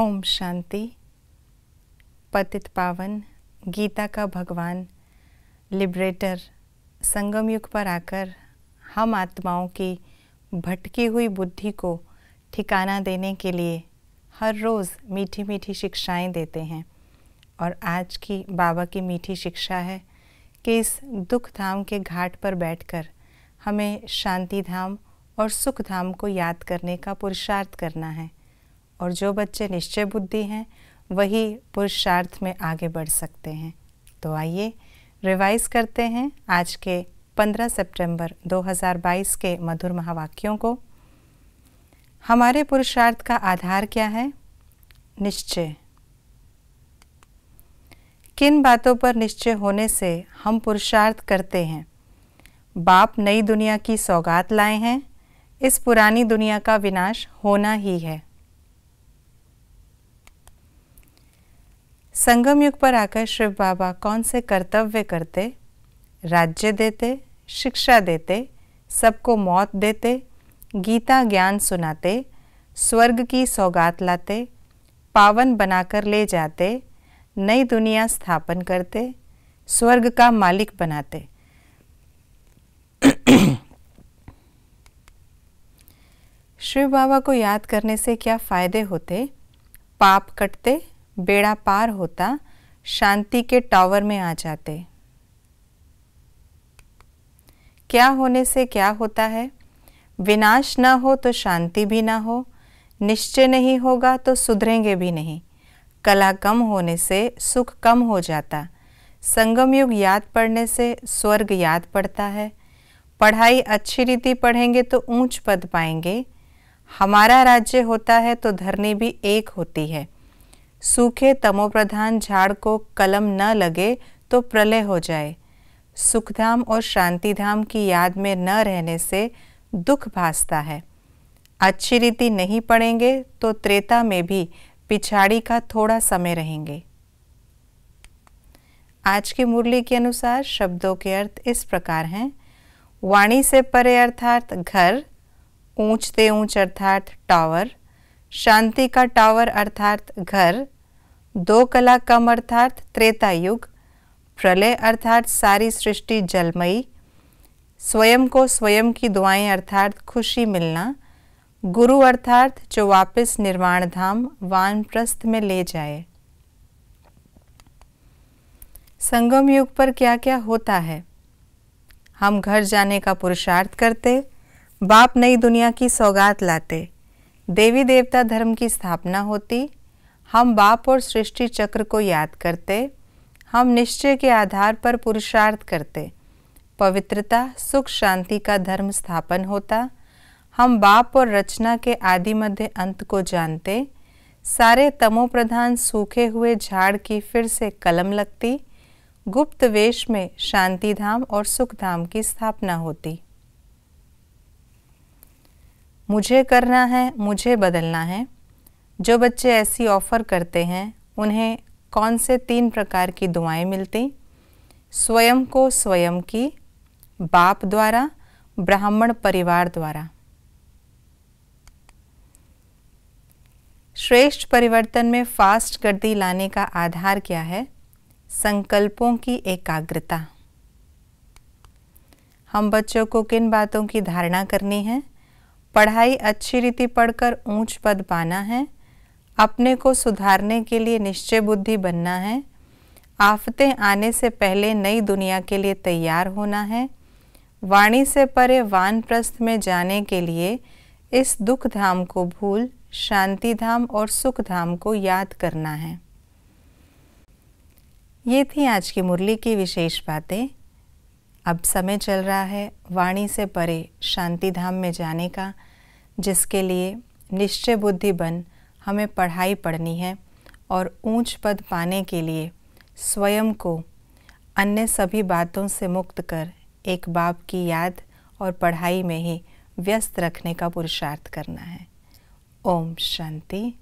ओम शांति पतित पावन गीता का भगवान लिबरेटर संगम युग पर आकर हम आत्माओं की भटकी हुई बुद्धि को ठिकाना देने के लिए हर रोज़ मीठी मीठी शिक्षाएं देते हैं और आज की बाबा की मीठी शिक्षा है कि इस दुख धाम के घाट पर बैठकर हमें शांति धाम और सुख धाम को याद करने का पुरुषार्थ करना है और जो बच्चे निश्चय बुद्धि हैं वही पुरुषार्थ में आगे बढ़ सकते हैं तो आइए रिवाइज करते हैं आज के 15 सितंबर 2022 के मधुर महावाक्यों को हमारे पुरुषार्थ का आधार क्या है निश्चय किन बातों पर निश्चय होने से हम पुरुषार्थ करते हैं बाप नई दुनिया की सौगात लाए हैं इस पुरानी दुनिया का विनाश होना ही है संगम युग पर आकर शिव बाबा कौन से कर्तव्य करते राज्य देते शिक्षा देते सबको मौत देते गीता ज्ञान सुनाते स्वर्ग की सौगात लाते पावन बनाकर ले जाते नई दुनिया स्थापन करते स्वर्ग का मालिक बनाते शिव बाबा को याद करने से क्या फ़ायदे होते पाप कटते बेड़ा पार होता शांति के टावर में आ जाते क्या होने से क्या होता है विनाश न हो तो शांति भी ना हो निश्चय नहीं होगा तो सुधरेंगे भी नहीं कला कम होने से सुख कम हो जाता संगमयुग याद पड़ने से स्वर्ग याद पड़ता है पढ़ाई अच्छी रीति पढ़ेंगे तो ऊंच पद पाएंगे हमारा राज्य होता है तो धरनी भी एक होती है सूखे तमोप्रधान झाड़ को कलम न लगे तो प्रलय हो जाए सुखधाम और शांतिधाम की याद में न रहने से दुख भासता है अच्छी रीति नहीं पड़ेंगे तो त्रेता में भी पिछाड़ी का थोड़ा समय रहेंगे आज की मुरली के अनुसार शब्दों के अर्थ इस प्रकार हैं वाणी से परे अर्थात घर ऊंचते ऊंच उच अर्थात टावर शांति का टावर अर्थात घर दो कला कम अर्थात त्रेता युग प्रलय अर्थात सारी सृष्टि जलमयी स्वयं को स्वयं की दुआएं अर्थात खुशी मिलना गुरु अर्थात जो वापस निर्वाण धाम वान प्रस्थ में ले जाए संगम युग पर क्या क्या होता है हम घर जाने का पुरुषार्थ करते बाप नई दुनिया की सौगात लाते देवी देवता धर्म की स्थापना होती हम बाप और सृष्टि चक्र को याद करते हम निश्चय के आधार पर पुरुषार्थ करते पवित्रता सुख शांति का धर्म स्थापन होता हम बाप और रचना के आदि मध्य अंत को जानते सारे तमोप्रधान सूखे हुए झाड़ की फिर से कलम लगती गुप्त वेश में शांति धाम और सुख धाम की स्थापना होती मुझे करना है मुझे बदलना है जो बच्चे ऐसी ऑफ़र करते हैं उन्हें कौन से तीन प्रकार की दुआएं मिलती स्वयं को स्वयं की बाप द्वारा ब्राह्मण परिवार द्वारा श्रेष्ठ परिवर्तन में फास्ट गर्दी लाने का आधार क्या है संकल्पों की एकाग्रता हम बच्चों को किन बातों की धारणा करनी है पढ़ाई अच्छी रीति पढ़कर ऊंच पद पाना है अपने को सुधारने के लिए निश्चय बुद्धि बनना है आफतें आने से पहले नई दुनिया के लिए तैयार होना है वाणी से परे प्रस्थ में जाने के लिए इस दुख धाम को भूल शांति धाम और सुख धाम को याद करना है ये थी आज की मुरली की विशेष बातें अब समय चल रहा है वाणी से परे शांति धाम में जाने का जिसके लिए निश्चय बुद्धि बन हमें पढ़ाई पढ़नी है और ऊंच पद पाने के लिए स्वयं को अन्य सभी बातों से मुक्त कर एक बाप की याद और पढ़ाई में ही व्यस्त रखने का पुरुषार्थ करना है ओम शांति